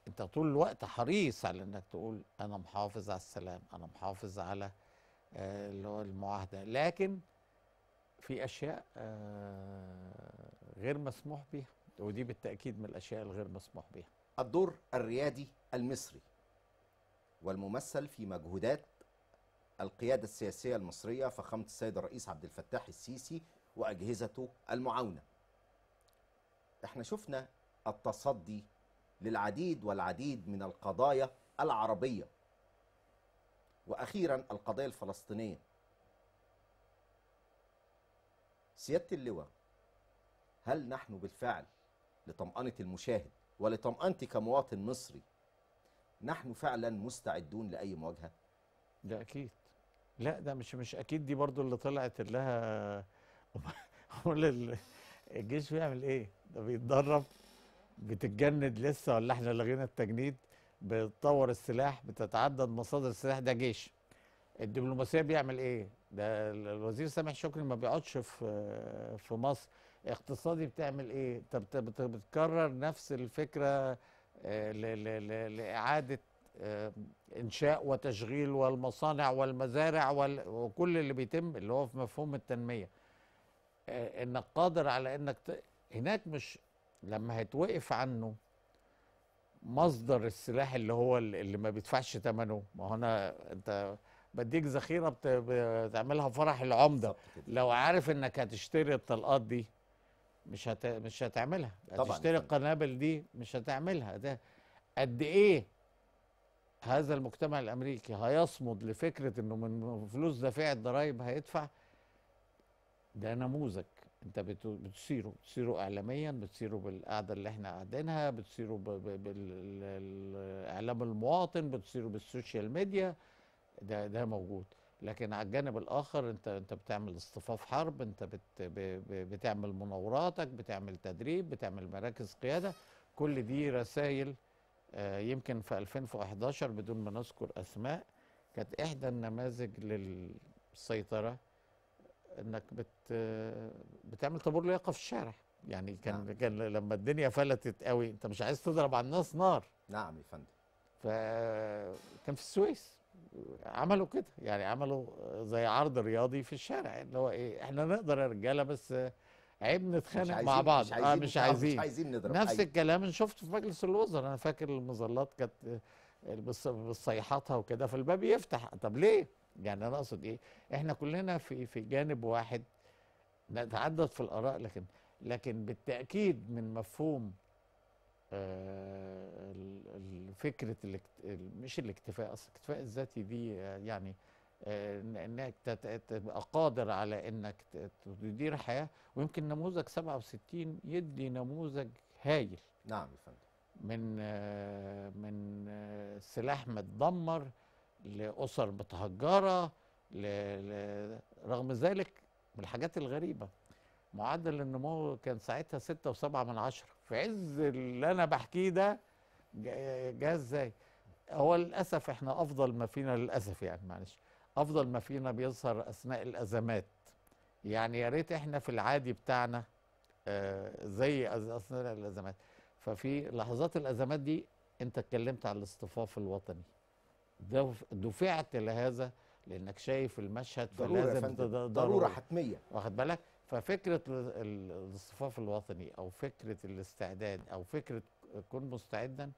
انت طول الوقت حريص على انك تقول انا محافظ على السلام انا محافظ على آه، اللي هو المعاهده لكن في اشياء آه، غير مسموح بها ودي بالتاكيد من الاشياء الغير مسموح بها الدور الريادي المصري والممثل في مجهودات القيادة السياسية المصرية فخامة السيد الرئيس عبد الفتاح السيسي وأجهزته المعاونة احنا شفنا التصدي للعديد والعديد من القضايا العربية وأخيرا القضايا الفلسطينية سيادة اللواء هل نحن بالفعل لطمأنة المشاهد ولطمأنتي كمواطن مصري نحن فعلا مستعدون لأي مواجهة؟ ده أكيد لا ده مش مش اكيد دي برضو اللي طلعت لها امال الجيش بيعمل ايه ده بيتدرب بتتجند لسه ولا احنا لغينا التجنيد بتطور السلاح بتتعدد مصادر السلاح ده جيش الدبلوماسيه بيعمل ايه ده الوزير سامح شكري ما بيقعدش في في مصر اقتصادي بتعمل ايه طب بتكرر نفس الفكره آه، لاعاده انشاء وتشغيل والمصانع والمزارع وكل اللي بيتم اللي هو في مفهوم التنميه آه، انك قادر على انك ت... هناك مش لما هيتوقف عنه مصدر السلاح اللي هو اللي ما بيدفعش ثمنه ما هو انا انت بديك ذخيره بت... بتعملها فرح العمده لو عارف انك هتشتري الطلقات دي مش هت... مش هتعملها هتشتري القنابل دي مش هتعملها ده قد ايه هذا المجتمع الامريكي هيصمد لفكره انه من فلوس دافع الضرائب هيدفع ده نموذج انت بتصيره بتصيره اعلاميا بتصيره بالقعده اللي احنا قاعدينها بتصيره بالاعلام المواطن بتصيره بالسوشيال ميديا ده ده موجود لكن على الجانب الاخر انت انت بتعمل اصطفاف حرب انت بت بتعمل مناوراتك بتعمل تدريب بتعمل مراكز قياده كل دي رسائل آه، يمكن في 2011 بدون ما نذكر اسماء كانت احدى النماذج للسيطره انك بت آه، بتعمل طابور لياقه في الشارع يعني كان نعم. كان لما الدنيا فلتت قوي انت مش عايز تضرب على الناس نار نعم يا فندم فكان في السويس عملوا كده يعني عملوا زي عرض رياضي في الشارع اللي هو ايه احنا نقدر يا رجاله بس عيب نتخانق مع بعض مش آه، عايزين, آه مش, عايزين. مش عايزين نضرب نفس عايزين. أيوة. الكلام اللي شفته في مجلس الوزراء انا فاكر المظلات كانت آه، بصيحاتها وكده فالباب يفتح طب ليه يعني انا اقصد ايه احنا كلنا في في جانب واحد نتعدد في الاراء لكن لكن بالتاكيد من مفهوم آه فكره مش الاكتفاء اصل الاكتفاء الذاتي دي آه، يعني انك تبقى قادر على انك تدير حياه ويمكن نموذج 67 يدي نموذج هايل نعم يا فندم من من سلاح متدمر لاسر متهجره رغم ذلك من الحاجات الغريبه معدل النمو كان ساعتها 6 و7 من عشرة في عز اللي انا بحكيه ده جه ازاي هو للاسف احنا افضل ما فينا للاسف يعني معلش افضل ما فينا بيظهر اثناء الازمات يعني يا ريت احنا في العادي بتاعنا آه، زي اثناء الازمات ففي لحظات الازمات دي انت اتكلمت على الاصطفاف الوطني دفعت لهذا لانك شايف المشهد فلازم ضروره ضروره حتميه واخد بالك ففكره الاصطفاف الوطني او فكره الاستعداد او فكره كن مستعدا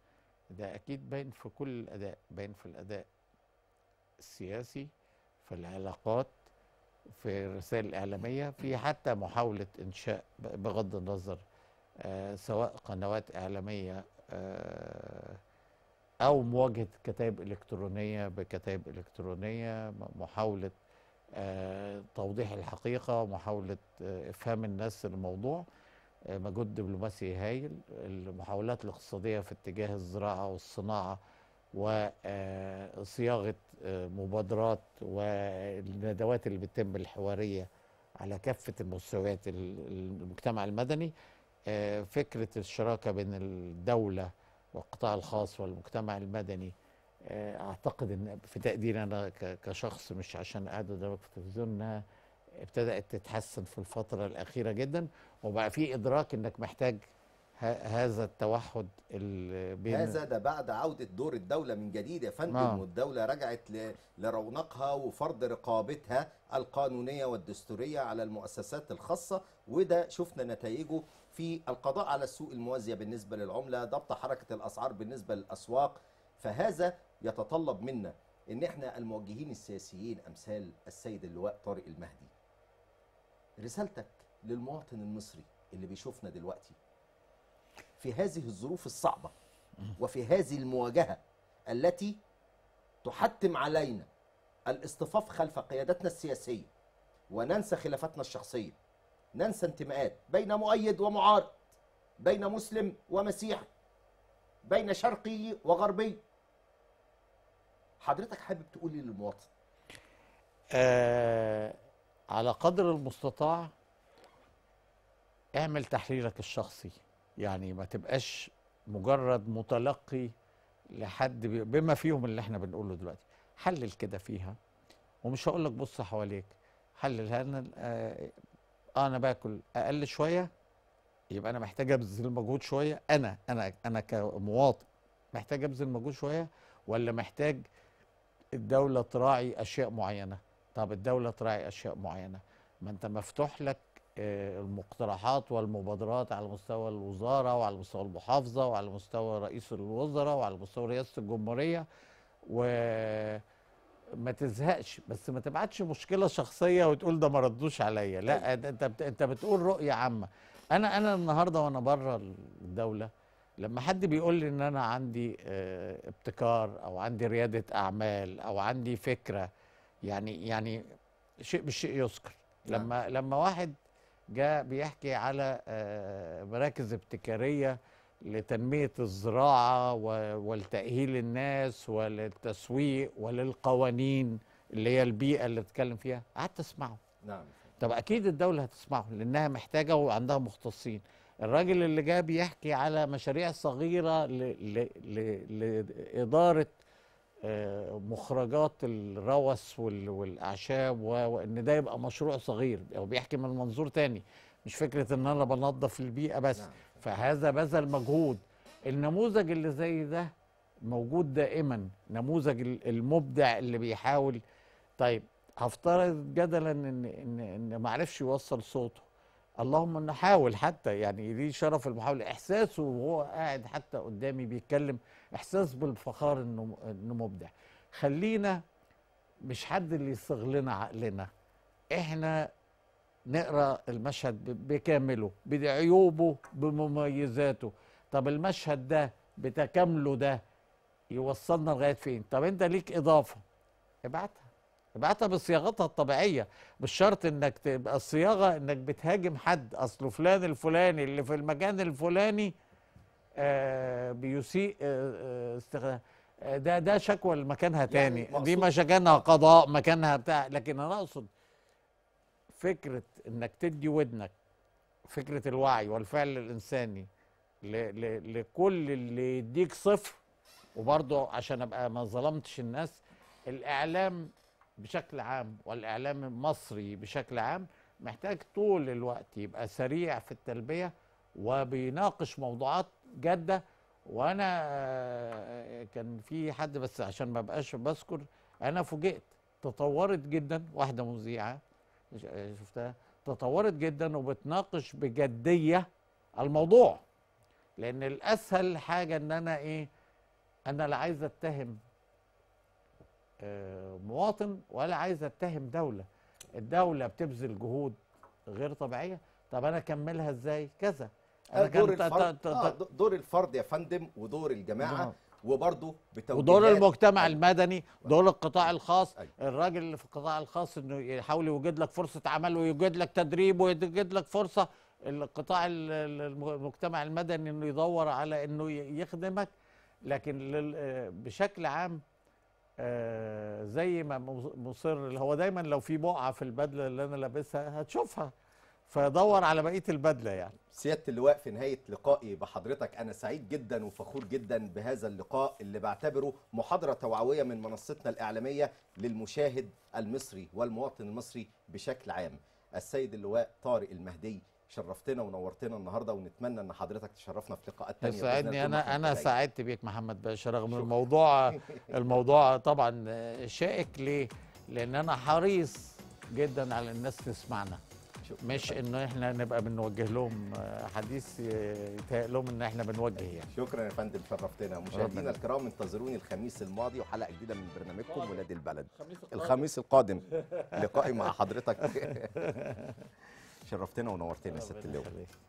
ده اكيد باين في كل الاداء باين في الاداء السياسي في العلاقات في الرسائل الإعلامية في حتى محاولة إنشاء بغض النظر آه، سواء قنوات إعلامية آه، أو مواجهة كتائب إلكترونية بكتائب إلكترونية محاولة آه، توضيح الحقيقة محاولة إفهام الناس الموضوع مجهود دبلوماسي هايل المحاولات الاقتصادية في اتجاه الزراعة والصناعة وصياغه آه، مبادرات والندوات اللي بتتم الحواريه على كافه المستويات المجتمع المدني آه، فكره الشراكه بين الدوله والقطاع الخاص والمجتمع المدني آه، اعتقد ان في تقديري انا كشخص مش عشان قاعد قدامك في التلفزيون انها ابتدات تتحسن في الفتره الاخيره جدا وبقى في ادراك انك محتاج هذا التوحد بين هذا ده بعد عودة دور الدولة من جديد يا فندم آه. والدولة رجعت لرونقها وفرض رقابتها القانونية والدستورية على المؤسسات الخاصة وده شفنا نتائجه في القضاء على السوق الموازية بالنسبة للعملة ضبط حركة الأسعار بالنسبة للأسواق فهذا يتطلب منا ان احنا الموجهين السياسيين امثال السيد اللواء طارق المهدي رسالتك للمواطن المصري اللي بيشوفنا دلوقتي في هذه الظروف الصعبة وفي هذه المواجهة التي تحتم علينا الاصطفاف خلف قيادتنا السياسية وننسى خلافاتنا الشخصية ننسى انتماءات بين مؤيد ومعارض بين مسلم ومسيحي بين شرقي وغربي حضرتك حابب تقول لي للمواطن آه على قدر المستطاع اعمل تحليلك الشخصي يعني ما تبقاش مجرد متلقي لحد بما فيهم اللي احنا بنقوله دلوقتي حلل كده فيها ومش هقول لك بص حواليك حلل انا آه انا باكل اقل شويه يبقى انا محتاج ابذل مجهود شويه انا انا انا كمواطن محتاج ابذل مجهود شويه ولا محتاج الدوله تراعي اشياء معينه طب الدوله تراعي اشياء معينه ما انت مفتوح لك المقترحات والمبادرات على مستوى الوزاره وعلى مستوى المحافظه وعلى مستوى رئيس الوزراء وعلى مستوى رئاسه الجمهوريه وما تزهقش بس ما تبعتش مشكله شخصيه وتقول ده ما ردوش عليا لا طيب. انت انت بتقول رؤيه عامه انا انا النهارده وانا بره الدوله لما حد بيقول لي ان انا عندي آه، ابتكار او عندي رياده اعمال او عندي فكره يعني يعني شيء بالشيء يذكر نعم. لما لما واحد جاء بيحكي على آه، مراكز ابتكاريه لتنميه الزراعه والتاهيل الناس وللتسويق وللقوانين اللي هي البيئه اللي اتكلم فيها قعدت اسمعه نعم طب اكيد الدوله هتسمعه لانها محتاجه وعندها مختصين الراجل اللي جاء بيحكي على مشاريع صغيره لاداره مخرجات الروث والاعشاب وان ده يبقى مشروع صغير او بيحكي من منظور تاني مش فكره ان انا بنظف البيئه بس نعم. فهذا بذل مجهود النموذج اللي زي ده موجود دائما نموذج المبدع اللي بيحاول طيب هفترض جدلا ان ان ان ما عرفش يوصل صوته اللهم نحاول حتى يعني ليه شرف المحاوله احساسه وهو قاعد حتى قدامي بيتكلم احساس بالفخار انه انه مبدع خلينا مش حد اللي يستغلنا عقلنا احنا نقرا المشهد بكامله بعيوبه بمميزاته طب المشهد ده بتكامله ده يوصلنا لغايه فين طب انت ليك اضافه ابعتها ابعتها بصياغتها الطبيعيه مش شرط انك تبقى الصياغه انك بتهاجم حد اصله فلان الفلاني اللي في المكان الفلاني بيسيء آه، آه، آه، استخدام ده ده شكوى لمكانها يعني تاني يعني دي مكانها قضاء مكانها بتاع لكن انا اقصد فكره انك تدي ودنك فكره الوعي والفعل الانساني ل ل لكل اللي يديك صفر وبرضه عشان ابقى ما ظلمتش الناس الاعلام بشكل عام والاعلام المصري بشكل عام محتاج طول الوقت يبقى سريع في التلبيه وبيناقش موضوعات جده وانا كان في حد بس عشان ما بقاش بذكر انا فوجئت تطورت جدا واحده مذيعه شفتها تطورت جدا وبتناقش بجديه الموضوع لان الاسهل حاجه ان انا ايه انا لا عايز اتهم آه، مواطن ولا عايز اتهم دوله الدوله بتبذل جهود غير طبيعيه طب انا اكملها ازاي كذا أه، دور الفرد آه دور الفرد يا فندم ودور الجماعه نعم. وبرضه بتوجيهات ودور المجتمع المدني أيوة. دور القطاع الخاص أيوة. الراجل اللي في القطاع الخاص انه يحاول يوجد لك فرصه عمل ويوجد لك تدريب ويوجد لك فرصه القطاع المجتمع المدني انه يدور على انه يخدمك لكن آه، بشكل عام آه، زي ما مصر هو دايما لو في بقعه في البدله اللي انا لابسها هتشوفها فيدور على بقيه البدله يعني سياده اللواء في نهايه لقائي بحضرتك انا سعيد جدا وفخور جدا بهذا اللقاء اللي بعتبره محاضره توعويه من منصتنا الاعلاميه للمشاهد المصري والمواطن المصري بشكل عام السيد اللواء طارق المهدي شرفتنا ونورتنا النهارده ونتمنى ان حضرتك تشرفنا في لقاءات تانية تسعدني انا انا سعدت بيك محمد باشا رغم شكرا. الموضوع الموضوع طبعا شائك ليه؟ لان انا حريص جدا على الناس تسمعنا مش طيب. ان احنا نبقى بنوجه لهم حديث يتهيأ لهم ان احنا بنوجه يعني شكرا يا فندم شرفتنا مشاهدينا الكرام انتظروني الخميس الماضي وحلقه جديده من برنامجكم ولاد البلد الخميس القادم لقائي مع حضرتك شرفتنا ونورتنا يا ست اللواء